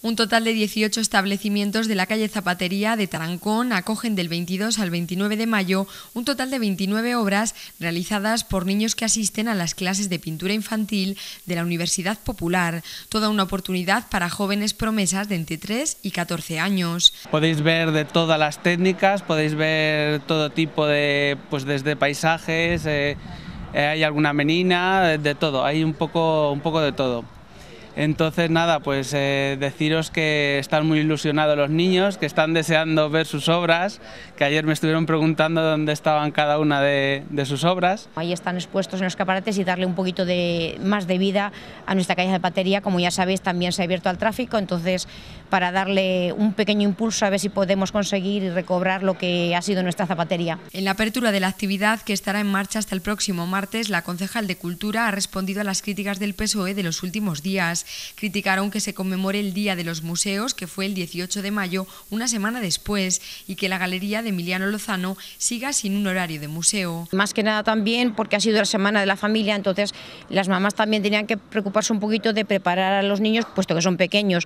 Un total de 18 establecimientos de la calle Zapatería de Tarancón acogen del 22 al 29 de mayo un total de 29 obras realizadas por niños que asisten a las clases de pintura infantil de la Universidad Popular. Toda una oportunidad para jóvenes promesas de entre 3 y 14 años. Podéis ver de todas las técnicas, podéis ver todo tipo de, pues desde paisajes, eh, eh, hay alguna menina, de todo, hay un poco, un poco de todo. Entonces, nada, pues eh, deciros que están muy ilusionados los niños, que están deseando ver sus obras, que ayer me estuvieron preguntando dónde estaban cada una de, sus obras. Ahí están expuestos en los caparates y darle un poquito más de vida a nuestra calle de Zapatería, Como ya sabéis, también se ha abierto al tráfico, entonces para darle un pequeño impulso a ver si podemos conseguir y recobrar lo que ha sido nuestra zapatería. En la apertura de la actividad, que estará en marcha hasta el próximo martes, la concejal de Cultura ha respondido a las críticas del PSOE de los últimos días criticaron que se conmemore el Día de los Museos, que fue el 18 de mayo, una semana después, y que la Galería de Emiliano Lozano siga sin un horario de museo. Más que nada también porque ha sido la semana de la familia, entonces las mamás también tenían que preocuparse un poquito de preparar a los niños, puesto que son pequeños,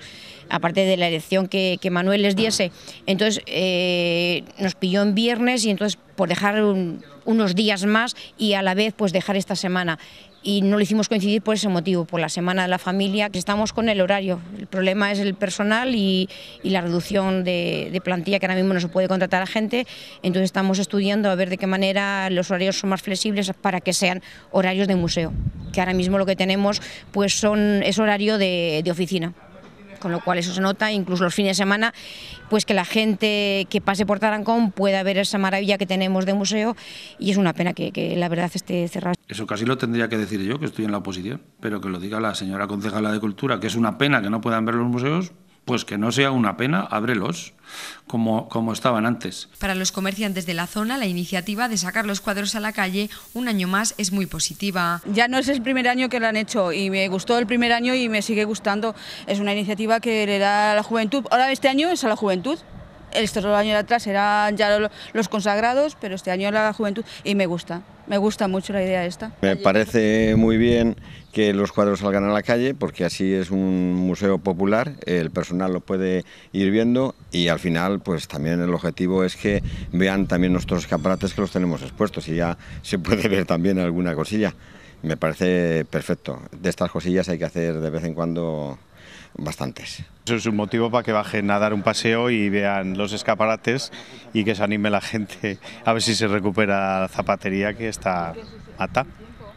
aparte de la elección que, Manuel les diese. Entonces eh, nos pilló en viernes y entonces por dejar unos días más y a la vez pues dejar esta semana. Y no lo hicimos coincidir por ese motivo, por la semana de la familia, que estamos con el horario. El problema es el personal y, la reducción de, plantilla, que ahora mismo no se puede contratar a gente. Entonces estamos estudiando a ver de qué manera los horarios son más flexibles para que sean horarios de museo, que ahora mismo lo que tenemos pues son, es horario de oficina con lo cual eso se nota, incluso los fines de semana, pues que la gente que pase por Tarancón pueda ver esa maravilla que tenemos de museo y es una pena que, la verdad esté cerrado. Eso casi lo tendría que decir yo, que estoy en la oposición, pero que lo diga la señora concejala de Cultura, que es una pena que no puedan ver los museos, pues que no sea una pena, ábrelos como, como estaban antes. Para los comerciantes de la zona, la iniciativa de sacar los cuadros a la calle un año más es muy positiva. Ya no es el primer año que lo han hecho y me gustó el primer año y me sigue gustando. Es una iniciativa que le da a la juventud. Ahora este año es a la juventud estos dos años atrás eran ya los consagrados, pero este año la juventud y me gusta. Me gusta mucho la idea esta. Me parece muy bien que los cuadros salgan a la calle porque así es un museo popular, el personal lo puede ir viendo y al final pues también el objetivo es que vean también nuestros escaparates que los tenemos expuestos y ya se puede ver también alguna cosilla. Me parece perfecto. De estas cosillas hay que hacer de vez en cuando bastantes. Eso es un motivo para que bajen a dar un paseo y vean los escaparates y que se anime la gente a ver si se recupera la zapatería que está ata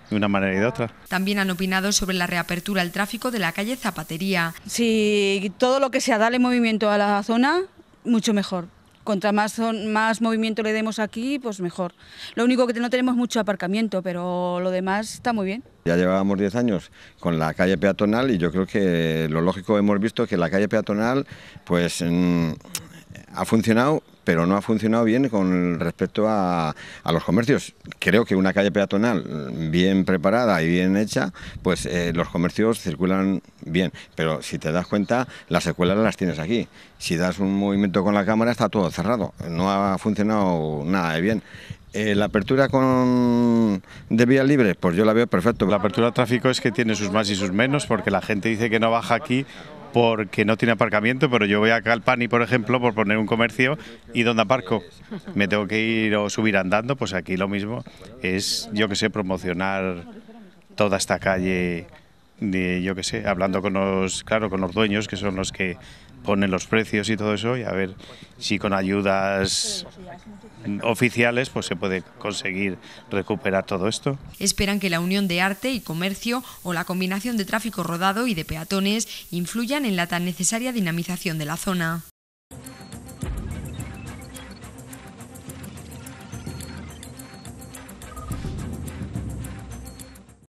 de una manera y de otra. También han opinado sobre la reapertura al tráfico de la calle Zapatería. Si todo lo que sea darle movimiento a la zona, mucho mejor. Contra más, son, más movimiento le demos aquí, pues mejor. Lo único que no tenemos mucho aparcamiento, pero lo demás está muy bien. Ya llevábamos 10 años con la calle peatonal y yo creo que lo lógico hemos visto que la calle peatonal pues mm, ha funcionado, pero no ha funcionado bien con respecto a, los comercios. Creo que una calle peatonal bien preparada y bien hecha, pues eh, los comercios circulan bien. Pero si te das cuenta, las secuelas las tienes aquí. Si das un movimiento con la cámara, está todo cerrado. No ha funcionado nada de bien. Eh, la apertura con de vía libre, pues yo la veo perfecto. La apertura de tráfico es que tiene sus más y sus menos, porque la gente dice que no baja aquí, porque no tiene aparcamiento, pero yo voy a Calpani, por ejemplo, por poner un comercio y donde aparco me tengo que ir o subir andando, pues aquí lo mismo es, yo que sé, promocionar toda esta calle de, yo qué sé, hablando con los, claro, con los dueños, que son los que ponen los precios y todo eso, y a ver si con ayudas oficiales pues se puede conseguir recuperar todo esto. Esperan que la unión de arte y comercio o la combinación de tráfico rodado y de peatones influyan en la tan necesaria dinamización de la zona.